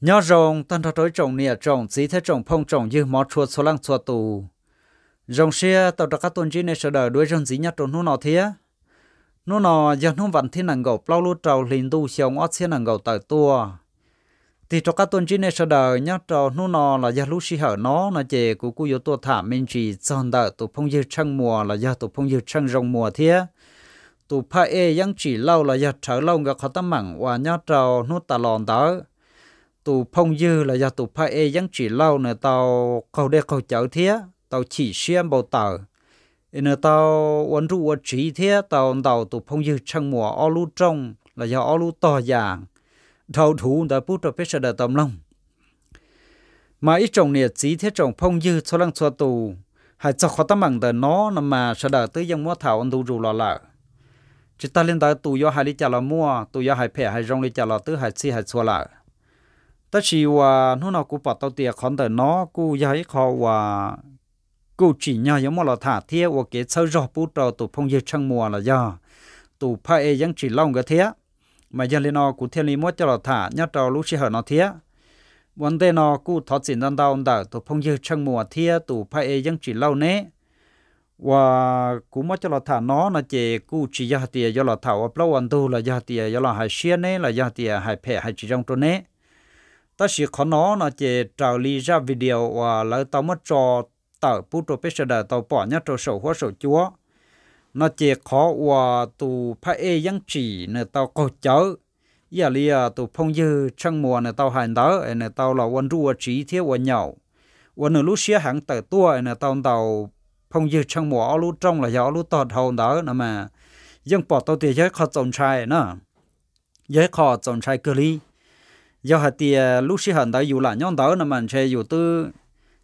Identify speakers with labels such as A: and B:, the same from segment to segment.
A: nhớ rồng tân thọ tối trồng nịa trồng dí thế trồng phong trồng như mỏ chua số lăng chua tù rồng xe tàu đặc các tuần chi này sở đời đuôi rồng dí nhất trồng nu nọ thế nu nọ giờ nu vẫn thiên nàng gầu plau lu trầu liền tu xiêu ót thiên nàng gầu tờ tua thì cho các tuần chi này sở đời nhát trầu nu nọ là giờ lúc xì hở nó là chè của cô yếu tua thả minh chỉ tròn đời tụ phong dư trăng mùa là giờ tụ phong dư trăng rồng mùa thế tụ pha e yang chỉ lâu là giờ trở lâu gặp khó tâm mảng và nhát trầu nu tà lòn tới tụ phong dư là do tụ phải e vẫn chỉ lâu nữa tàu cầu đe cầu chở thế tàu chỉ xuyên bầu tàu nè tàu quân trụ quân trí thế tàu tàu tụ phong dư trong mùa ô lu trong là do ô lu to dạng đầu thủ đã bút cho biết sự đời lòng mà ít trồng nè trí thế trồng phong dư cho lăng cho tù hãy cho khó tấm bằng tờ nó nằm mà sợ đời tới dân mua thảo ăn đủ rù lò lợ chúng ta lên tới tù do hai lý trả lò mua tù do hai phe hai rong lý trả lò tứ hai si hai xua lợ ta chỉ và nó nào cũng bắt tao tiệt còn tờ nó cú giấy khó và cú chỉ nhau giống mà là thả thiê và cái sơ rõ bút trò tụ phong dư trong mùa là do tụ pha e vẫn chỉ long cái thiê mà giờ lên nó cũng thiên lý mất cho là thả nhát trò lúc chỉ hở nó thiê vấn đề nó cú thọ xin đan đau đỡ tụ phong dư trong mùa thiê tụ pha e vẫn chỉ lâu nế và cũng mất cho là thả nó là chỉ cú chỉ gia tiệt do là thả và lâu ăn tu là gia tiệt do là hải xuyên nế là gia tiệt hải phe hải chỉ trong trốn nế ta chỉ khó nó là chỉ trào lý ra video và lấy tao mất cho tờ bút đồ biết sờ tao bỏ nhất cho sổ hóa sổ chúa nó chỉ khó và tụ phải e yang chỉ nè tao có chớ giờ li tụ phong dư trong mùa nè tao hành đó nè tao là quân rùa chỉ thiếu quân nhậu quân nửa lúc xía hẳn tờ tua nè tao tàu phong dư trong mùa ở lúc trong là gió lúc tọt hồn đó nè mà dân bỏ tao thì giới khó trồng trai nữa giới khó trồng trai cơ lý do hạt tiền lúc sinh hận tới dù là nhon tới nó mình chơi dù tư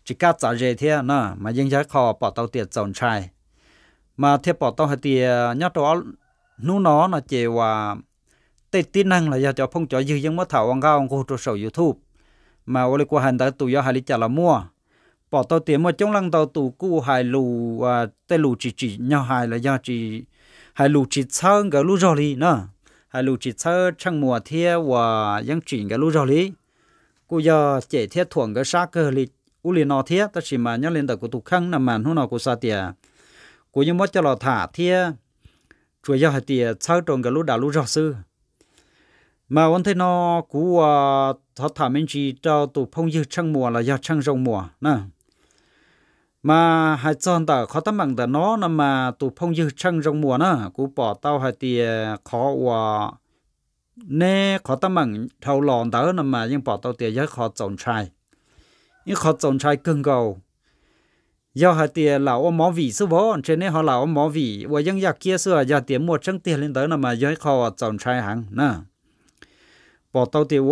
A: chỉ cắt trả về thế à, nè mà dân giá khó bỏ tàu tiền trồng chai mà thiết bỏ tàu hạt tiền nhát đó nú nó là chỉ và tê tin năng là do cho phong cho dư dân mất thảo ông cao ông cô trụ sở youtube mà ô lê qua hành tới tụ do hai lý trả là mua bỏ tàu tiền mà chống lăng tàu tụ cu hai lù à, tê lù chỉ chỉ nhau hai là do chỉ hai lù chỉ sao cái lù rồi đi nữa hà lù sơ trăng mùa thia và yang chuyển cái lù rồi lý cô giờ chế thiết thuận cái xác cơ lý u liền nó thiết ta chỉ mà nhớ lên tờ của tụ khăn nằm màn hôm nào của sa tiệt cô nhưng mất cho lò thả thia chúa giờ tiệt sơ trồng cái lù đào lù rồi sư mà vẫn thấy nó cú à, thọ thả mình cho tụ phong dư trăng mùa là do trăng rồng mùa nè มาหาจอนต่อขอตั้งมั่งแต่น้อนมาตุพงยืช่างจงมัวนะกูปอเต้าหาเตียขอว่าเน่ขอตั้งมั่งเท่าหลอนเต๋นมายังปอเต้าเตียยัดขอจงชายยังขอจงชายเก่งเก่ายอดหาเตียเหล่าหม้อวีสุบอนเช่นนี้เขาเหล่าหม้อวีว่ายังอยากเกี้ยเสือยากเตียมัวช่างเตียเลินเต๋นมายัดขอจงชายหังนะปอเต้าเตียว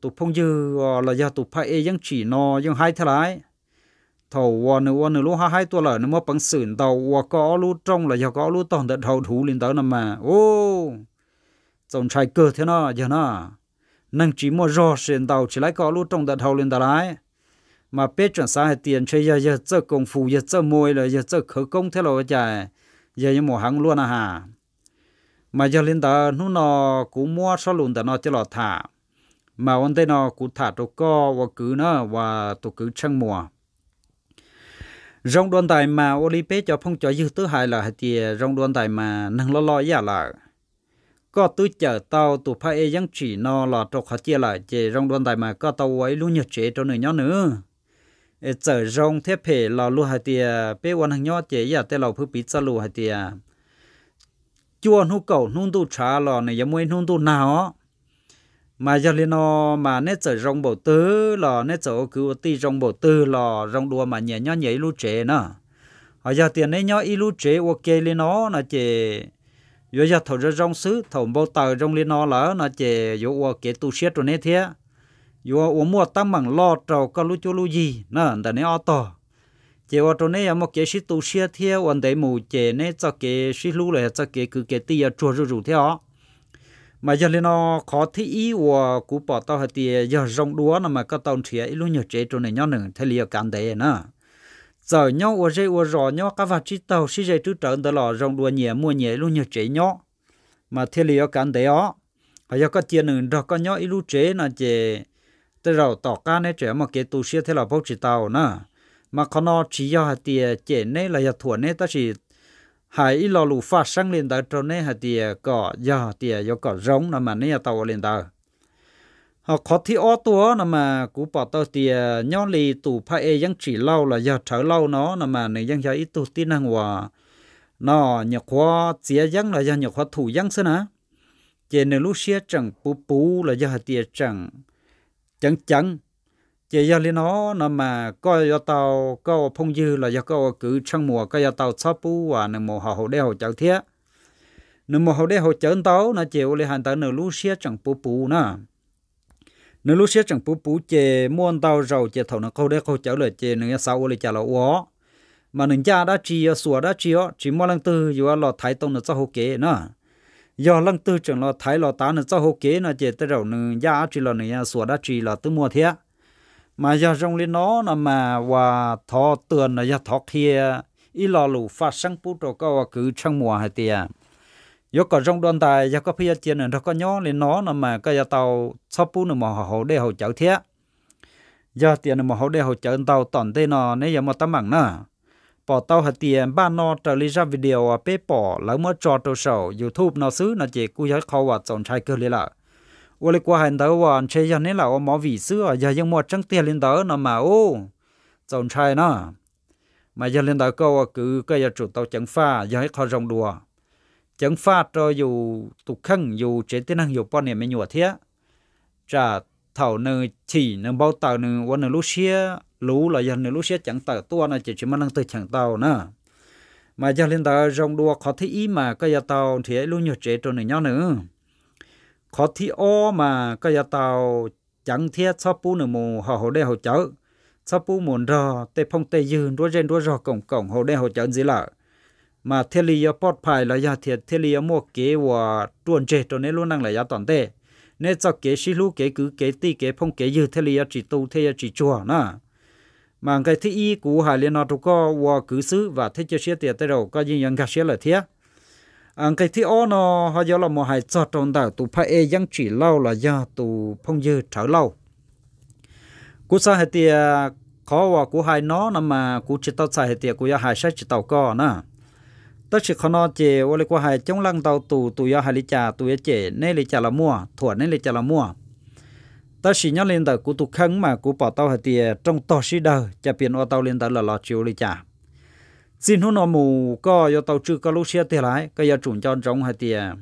A: ตุพงยืออ่ะเรายากตุพายยังฉี่นอยังหายทลาย thầu wa nữa wa nữa lú ha hai tuổi lở nó mất bằng sườn tàu wa có lú trong là giờ có lú toàn đợt đầu thú lên tới nằm mà ô dòng trai cơ thế nó giờ nó năng chỉ mua rò sườn tàu chỉ lấy có lú trong đợt đầu lên tới lái mà biết chuẩn xa tiền chơi giờ giờ chơi công phu giờ chơi môi là giờ chơi khởi công thế rồi chạy giờ như mỏ hàng luôn à hà mà giờ lên tới nó nó cũng mua số lượng tới nó chỉ lọt thả mà ông tây nó cũng thả đồ co và cứ nó và tụ cứ chăng mua rong đoàn tài mà Olympic cho phong trò dư thứ hại là thì rong đoàn tài mà nâng lo lo giả là có tôi chở tàu tụ phải e dân chỉ nó là trọc hạt chia lại chỉ rong đoàn tài mà có tàu ấy luôn nhật chế cho nửa nhỏ nữa e chở rong thép phê là luôn hạt tiền bé quan hàng nhỏ chế giả tế lầu phư bí xa lù hạt tiền chua nhu cầu nhu tu trà lò này giống như nhu tu nào mà giờ lên nó mà nét trở rong bầu tư là nét trở cứ ti rong bầu tư là rong đua mà nhẹ nhó nhảy lú trẻ nữa họ giờ tiền ấy nhó y lú trẻ ok liên nó là chỉ giờ giờ thầu ra rong xứ thầu bao tờ rong liên nó là nó chỉ giờ ok tu xét rồi nét thế giờ uống mua tăng bằng lo trầu có lú chỗ lú gì nữa đàn này to chỉ vào chỗ này một cái sĩ tu xét thế còn để mù chỉ nét cho cái sĩ lú này cho cái cứ cái ti giờ chua rủ rủ thế đó mà giờ lên nó khó thi ý của cụ bỏ tao hạt thì giờ rong đúa nó mà các tao chia ít luôn nhớ chế chỗ này nhau nữa thay liều cản đấy nữa giờ nhau ở dây ở rò nhau các vật chi tàu xí dây trước trận đó là rong đúa nhẹ mua nhẹ luôn nhớ chế nhau mà thay liều cản đấy ó và giờ các tiền nữa đó các nhau ý luôn chế là chế tới rồi tỏ ca này trẻ mà cái tu sĩ thế là bao chỉ tàu nữa mà con nó chỉ do hạt thì chế này là giờ thuần này ta chỉ hải ít lo lù phát sáng lên tới trong này hạt tiề cỏ giờ tiề do cỏ giống là mà nè tàu lên tàu họ khó thi ó tua là mà cú bỏ tàu tiề nhon lì tủ pha chỉ lâu là giờ trở lâu nó là mà này ยัง giờ ít tụ tin năng hòa nó nhọc khó chia ยัง là giờ nhọc khó thủ ยัง xí nè chỉ nếu lúc xia chẳng bù bù là giờ hạt tiề chẳng chẳng chẳng chỉ do lý nó nó mà có do tàu có phong dư là do có cử trong mùa có do tàu sắp bú và nửa mùa họ hậu đeo chảo thiết nửa mùa hậu đeo hậu chấn tàu nó chịu lý hành tới nửa lú xía chẳng bú bú nữa nửa lú xía chẳng bú bú chè muôn tàu rầu chè thầu nó câu đeo câu chảo lời chè nửa sáu lời chả là uó mà nửa cha đã chi sửa đã chi chỉ mua lần tư dù lò thái tông nó cho hậu kế nữa do lần tư chẳng lò thái lò tá nó cho hậu kế nó chè tới rầu nửa gia chỉ lò nửa sủa đã chi là tư mua thiết mà do rong lên nó là mà và thọ tường là do thọ kia ý lò lù phát sáng bút đồ câu và cứ trong mùa hay tiền, yo có rong đoan tài do có phía chiến nó có nhó lên nó là mà cái do tàu sắp bút nó mà họ để họ chở thiết do tiền mà họ để họ chở tàu tòn tê nó nếu giờ mà tấm mảng nữa bỏ tàu hạt tiền ba nó trở lên ra video à bế bỏ lỡ mất cho trâu sầu youtube nó xứ nó chỉ cú giới khó và chọn trai cơ lên lại ô lê qua hành tớ hoàn chơi cho nên là ô mỏ vị xưa giờ dân mua trăng tiền lên tớ nó mà ô chồng trai nó mà giờ lên tớ câu cứ cái giờ chủ tàu chẳng pha giờ hết khó rồng đùa chẳng pha cho dù tục khăn dù chế tiến năng dù bọn này mới nhụa thế trả thảo nơi chỉ nơi bao tàu nơi ô nơ lúc xia lú là giờ nơ lúc xia chẳng tàu tua nó chỉ chỉ mà năng tự chẳng tàu nữa mà giờ lên tớ rồng đùa khó thấy ý mà cái giờ tàu thì ấy luôn nhột chế cho nửa nhau nữa khó thi ô mà cái giờ tàu chẳng thiết cho pu nửa mù họ hồ đê hồ chở cho pu muốn rò tê phong tê dư đua rên đua rò cổng cổng hồ đê hồ chở gì lợ mà thiết lý ở bọt phải là giờ thiệt thiết lý ở mua kế và tuần trệ cho nên luôn năng là giờ toàn tê nên cho kế xí lú kế cứ kế ti kế phong kế dư thiết lý ở chỉ tu thiết chỉ chùa nè mà cái thứ y của hải liên nọ tụ co và cứ xứ và thiết cho xế tiền tới đầu có gì nhận gạt xế lời thiết anh cái thì ô nó họ giờ là một hải cho tròn đảo tụ phải e giang chỉ lâu là do tụ phong dư trở lâu cú sa hệ tiề khó và cú hai nó nằm mà cú chỉ tao sa hệ tiề cú ya hai sách chỉ tao co nè tất chỉ khó nó chè ô lấy qua hai chống lăng tàu tù tù ya hải lý trà tù ya chè nay lý trà là mua thuở nay lý trà là mua ta chỉ nhớ lên tờ cú tụ khăn mà cú bỏ tao hệ tiề trong to sĩ đời chả biến ô tao lên tờ là lò chiếu lý trà xin hôn nó mù có do tàu trừ có lúc xe thì lại cái do chủ cho rong hay tiền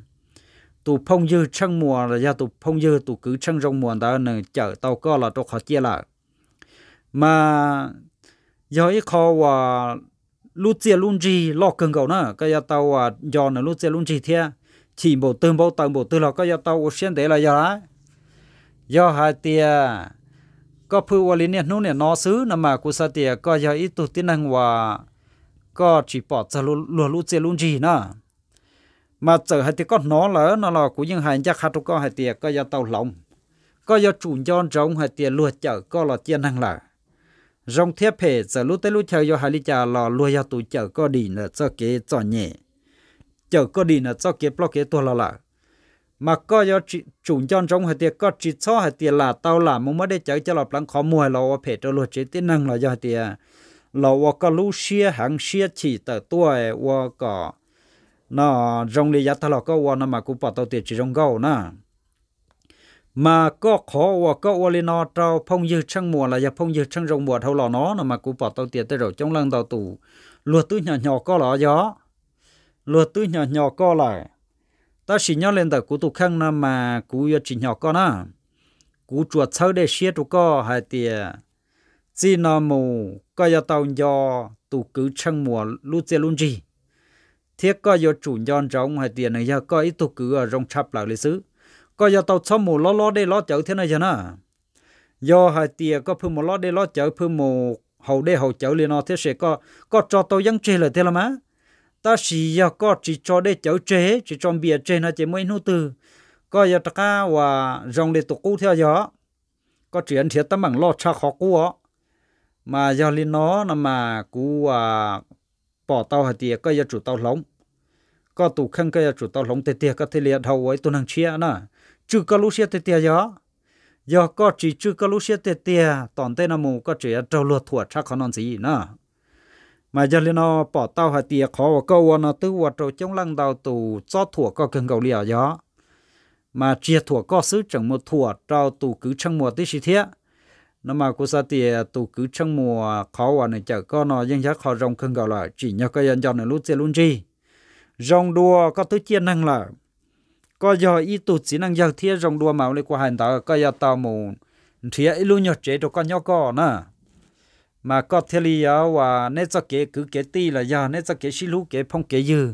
A: tụ phong dư trăng mùa là do tụ phong dư tụ cứ trăng rong mùa đó nè chở tàu có là cho khó chia là mà do ít khó và lúc chia luôn gì lo cần cầu nữa cái do tàu và do nè lúc chia luôn gì thế chỉ bộ tư bộ tầng bộ tư là cái do tàu xuyên để là do đó do hai tiền có phù và liên hệ nó nè nó xứ nằm mà của sa tiền có do ít tụ tin năng và có chỉ bỏ cho lúa lúa chế luôn gì nữa mà chờ hai thì có nó là nó là cũng những hàng chắc hạt có hai tiền có do tàu lòng có do chủ nhân rong hai tiền lúa chờ có là tiền năng là rong thiết phê chờ lúa tới lúa chờ do hai lý là lúa do tụ chờ có đi là cho kế cho nhẹ chờ có đi là cho kế block kế tua là là mà có do chủ nhân rong hai tiền có chỉ cho hai tiền là tàu là muốn mới để chờ cho lọp lăng khó mua là phê cho lúa chế tiền năng là do hai tiền là wa ka lu xia hang xia chỉ tờ tuổi e wa cả nó rong li yata lo ko wa na ma ku pa to ti chi rong go na mà có khó và có ô li nó trao phong dư trăng mùa là giờ phong dư trăng rồng mùa thâu lò nó là mà cũng bỏ tàu tiệt tới rồi trong lần tàu tù luật túi nhỏ nhỏ có lò gió luật túi nhỏ nhỏ có lại ta chỉ nhau lên tàu của tụ khăn là mà cú chỉ nhỏ có na cú chuột sau để xia tụ co hai tiệt chỉ nó mù ก็ยตอยอตูกือชังมัวลูเจลุนจีเทียก็ยอจุนยอนจองหายเตียนยาก็อีตูกือรองชับหลักเลยซื้อก็ยอตอชอมูล้อล้อได้ล้อเจ้าเท่านั้นนะยอหายเตียก็เพิ่มมล้อได้ล้อเจ้าเพิ่มมหได้หเจ้าเลยนอเทเสก็ก็จอตอยังเจเลยเท่ามา ta chỉ ya có chỉ cho để cháu chế chỉ trong bìa chế nó chỉ mới nô từ có ya ta và dòng để tụ cũ theo gió có chuyện thiệt ta bằng lo cha khó cũ mà do liên nó là mà cú à, bỏ tàu hạt tiệt có giờ chủ tàu lóng có tủ khăn có giờ chủ tàu lóng tiệt tiệt có thể liệt hậu ấy tôi năng chia nè chưa có lúc chia tiệt tiệt gió gió có chỉ chưa có lúc chia tiệt tiệt toàn tên nam mù có chỉ trâu lụa thua chắc khó non gì nè mà do liên nó bỏ tàu hạt tiệt khó câu nó tư hoạt trâu chống lăng đào tù cho thua có cần cầu liệt gió mà chia thua có sứ chẳng một thua trao tù cứ chẳng mùa tí gì thiết nó mà cô sa tiề tụ cứ trong mùa khó và này chợ có nó dân giá họ rong không gọi là chỉ nhớ cái dân cho này lúc luôn gì rong đua có thứ chia năng là có giờ ít tụ chỉ năng giờ thiết rong đua mà lấy qua hành tao có giờ tao mù thì ấy luôn nhớ chế cho con nhóc con nè mà có thể lý do và nét cho kế cứ kế ti là giờ nét cho kế xí lú kế phong kế dư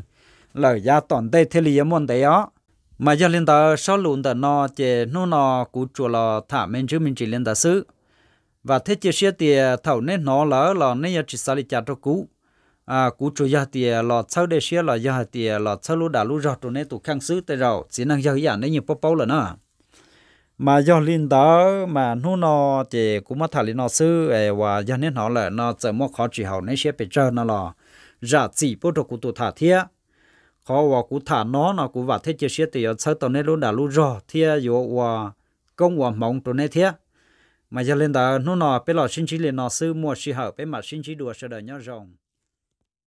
A: là giờ toàn đây thế lý do môn đấy á mà giờ lên tờ sau lùn tờ nó chế nó nó cú chùa là thả mình chứ mình chỉ lên tờ xứ và thế chia sẻ thì à, thầu nên nó lỡ là nên chỉ xài đi chặt cho cũ à cú chủ gia thì à, lò sau đây xia là giờ thì à, lò sau lúc đã lúc rồi tụi nên tụi khang sứ tới rồi chỉ năng giao giả nên nhiều bao bao là nó mà do linh đó mà nó nó thì cũng mất thà linh nó sư và do nên nó là nó sẽ mất khó chỉ hậu nên xia bị chờ nó là giả chỉ bao đồ cú tụi thả thia khó và cú thả nó nó cú và thế chia sẻ thì ở sau tụi nên lúc đã lúc rồi thia rồi và công và mong tụi nên thia mà giờ lên đó nó nọ bé lọ sinh chỉ liền nọ sư mua sĩ hở bé mặt sinh chỉ đùa sợ đời nhau rồng